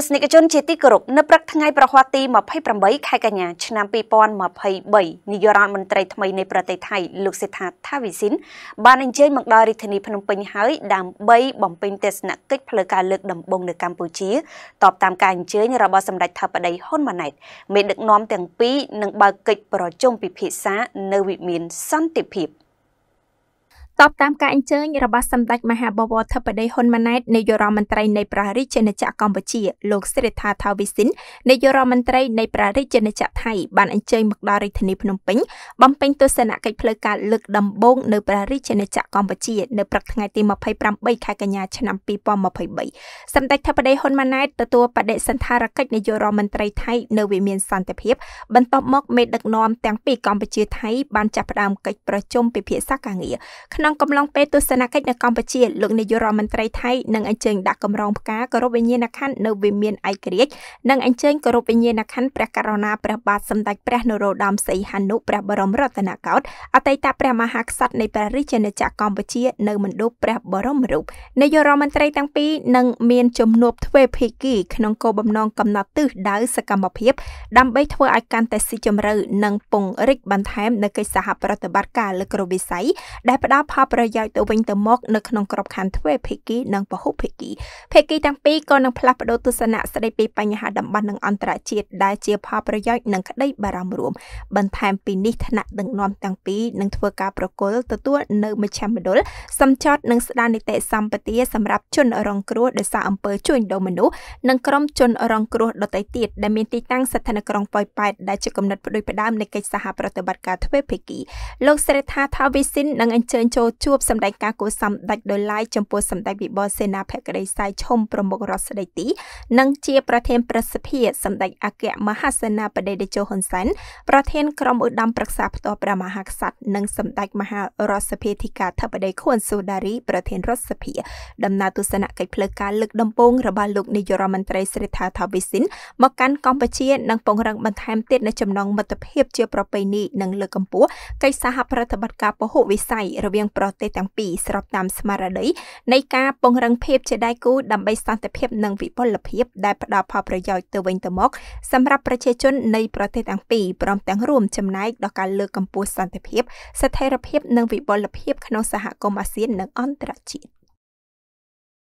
ទស្សនិកជនជាទីគោរពនៅព្រឹកថ្ងៃប្រហ័សទី28ខែកញ្ញាឆ្នាំ2023នាយករដ្ឋមន្ត្រីថ្មីនៃប្រទេសថៃលោកសេដ្ឋាថាវិសិនបានអញ្ជើញមកដល់រាជធានីភ្នំពេញហើយដើម្បីបំពេញទស្សនកិច្ចផ្លូវការលើកដំបូងនៅកម្ពុជាតបតាមការអញ្ជើញរបស់សម្ដេចធិបតីហ៊ុនម៉ាណែតមេដឹកនាំទាំងពីរនឹងបើកកិច្ចប្រជុំពិភាក្សានៅវិមានសន្តិភាព។តបតាមការអញ្ជើញរបស់សម្ដេចមហាបវរធិបតីហ៊ុនម៉ាណែតនាយករដ្ឋមន្ត្រីនៃព្រះរាជាណាចក្រកម្ពុជាលោកសិរិថាថាវិសិននាយករដ្ឋមន្ត្រីនៃព្រះរាជាណាចក្រថៃបានអញ្ជើញមកដល់រាជធានីភ្នំពេញបំពេញទស្សនកិច្ចផ្លូវការលើកដំបូងនៅព្រះរាជាណាចក្រកម្ពុជា នៅព្រឹកថ្ងៃទី28ខែកញ្ញាឆ្នាំ2023សម្ដេចធិបតីហ៊ុនម៉ាណែតទទួលបដិសន្ធារកិច្ចនាយករដ្ឋមន្ត្រីថៃនៅវិមានសន្តិភាពបន្ទាប់មកមេដឹកនាំទាំងពីរកម្ពុជាថៃបានចាប់ផ្ដើមកិច្ចប្រជុំពិភាក្សាការងារក្នុងក្នុងកំឡុងពេលទស្សនកិច្ចនៅកម្ពុជាលោកនាយករដ្ឋមន្ត្រីថៃនឹងអញ្ជើញដាក់កម្រងផ្កាគោរពវិញ្ញាណក្ខន្ធនៅវិមានឯករាជ្យនិងអញ្ជើញគោរពវិញ្ញាណក្ខន្ធព្រះករុណាព្រះបាទសម្ដេចព្រះ នរោត្តមសីហនុព្រះបរមរតនកោដ្ឋអតីតព្រះមហាក្សត្រនៃព្រះរាជាណាចក្រកម្ពុជានៅមណ្ឌលព្រះបរមរូបនាយករដ្ឋមន្ត្រីទាំងពីរនឹងមានជំនួបទ្វេភាគីក្នុងគោលបំណងកំណត់ទិសដៅសកម្មភាព ដើម្បីធ្វើឲ្យកាន់តែស៊ីជម្រៅនិងពង្រីកបន្ថែមនៅកិច្ចសហប្រតិបត្តិការលើគ្រប់វិស័យដែលផ្ដល់ផលប្រយោជន៍ទៅវិញទៅមកនៅក្នុងក្របខ័ណ្ឌទ្វេភាគីនិងពហុភាគីភាគីទាំងពីរក៏នឹងផ្លាស់ប្តូរទស្សនៈស្តីពីបញ្ហាតំបន់និងអន្តរជាតិដែលជាផលប្រយោជន៍និងក្តីបារម្ភរួមបន្ថែមពីនេះថ្នាក់ដឹកនាំទាំងពីរនឹងធ្វើការប្រគល់ទទួលនៅមជ្ឈមណ្ឌលសំចតនិងស្ដារនីតិសម្បទាសម្រាប់ជនរងគ្រោះដោយសារអំពើជួញដូរមនុស្សនិងក្រុមជនរងគ្រោះដទៃទៀតដែលមានទីតាំងស្ថិតនៅក្រុងប៉ោយប៉ែតដែលជាកំណត់ផ្ដួយផ្ដើមនៃកិច្ចសហប្រតិបត្តិការទ្វេភាគីលោកសេរីថាថាវិសិននឹងអញ្ជើញចូលចូលជួបសម្ដេចកាកុសម្ដេចដុល្លារចំពោះសម្ដេចវិបុលសេនាភក្តីសៃឈុំប្រមុខរដ្ឋស្ដីទីនិងជាប្រធានប្រសិទ្ធិសម្ដេចអគ្គមហាសេនាបតីតេជោហ៊ុនសែនប្រធានក្រុមឧត្តមប្រឹក្សាផ្ទាល់ព្រះមហាក្សត្រនិងសម្ដេចមហារដ្ឋសភាធិការធិបតីខួនសូដារីប្រធានរដ្ឋសភា ដំណើរទស្សនកិច្ចផ្លូវការលើកដំបូងរបស់លោកនាយករដ្ឋមន្ត្រីស្រីថាថាវិសិនមកកាន់កម្ពុជានិងពង្រឹងបន្ថែមទៀតនៅចំណងមិត្តភាពជាប្រពៃណីនិងលើកកម្ពស់កិច្ចសហប្រតិបត្តិការពហុវិស័យរវាងប្រទេសទាំងពីរស្របតាមស្មារតីនៃការពង្រឹងភាពជាដៃគូដើម្បីសន្តិភាពនិងវិបុលភាពដែលផ្ដល់ផលប្រយោជន៍ទៅវិញទៅមកសម្រាប់ប្រជាជននៃប្រទេសទាំងពីរព្រមទាំងរួមចំណែកដល់ការលើកកម្ពស់សន្តិភាពស្ថិរភាពនិងវិបុលភាពក្នុងសហគមន៍អាស៊ាននិងអន្តរជាតិ